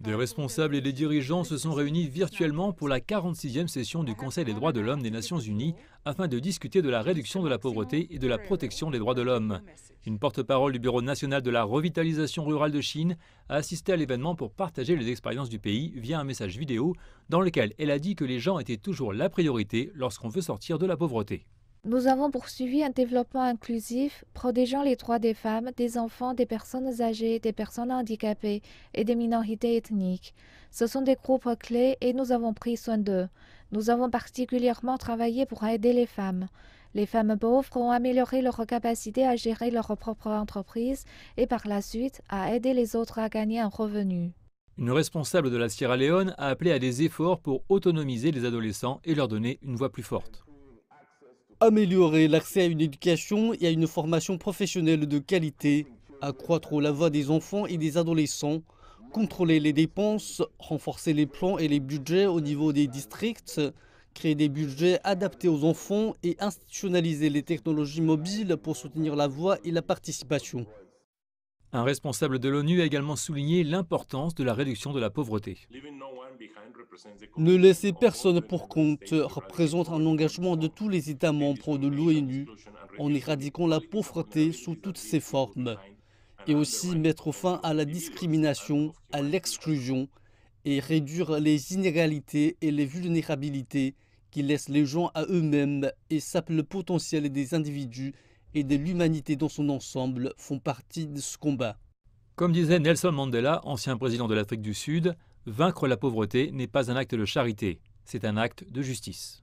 Des responsables et des dirigeants se sont réunis virtuellement pour la 46e session du Conseil des droits de l'homme des Nations Unies afin de discuter de la réduction de la pauvreté et de la protection des droits de l'homme. Une porte-parole du Bureau national de la revitalisation rurale de Chine a assisté à l'événement pour partager les expériences du pays via un message vidéo dans lequel elle a dit que les gens étaient toujours la priorité lorsqu'on veut sortir de la pauvreté. Nous avons poursuivi un développement inclusif protégeant les droits des femmes, des enfants, des personnes âgées, des personnes handicapées et des minorités ethniques. Ce sont des groupes clés et nous avons pris soin d'eux. Nous avons particulièrement travaillé pour aider les femmes. Les femmes pauvres ont amélioré leur capacité à gérer leur propre entreprise et par la suite à aider les autres à gagner un revenu. Une responsable de la Sierra Leone a appelé à des efforts pour autonomiser les adolescents et leur donner une voix plus forte améliorer l'accès à une éducation et à une formation professionnelle de qualité, accroître la voix des enfants et des adolescents, contrôler les dépenses, renforcer les plans et les budgets au niveau des districts, créer des budgets adaptés aux enfants et institutionnaliser les technologies mobiles pour soutenir la voix et la participation. Un responsable de l'ONU a également souligné l'importance de la réduction de la pauvreté. Ne laisser personne pour compte représente un engagement de tous les États membres de l'ONU en éradiquant la pauvreté sous toutes ses formes et aussi mettre fin à la discrimination, à l'exclusion et réduire les inégalités et les vulnérabilités qui laissent les gens à eux-mêmes et sapent le potentiel des individus et de l'humanité dans son ensemble font partie de ce combat. Comme disait Nelson Mandela, ancien président de l'Afrique du Sud, vaincre la pauvreté n'est pas un acte de charité, c'est un acte de justice.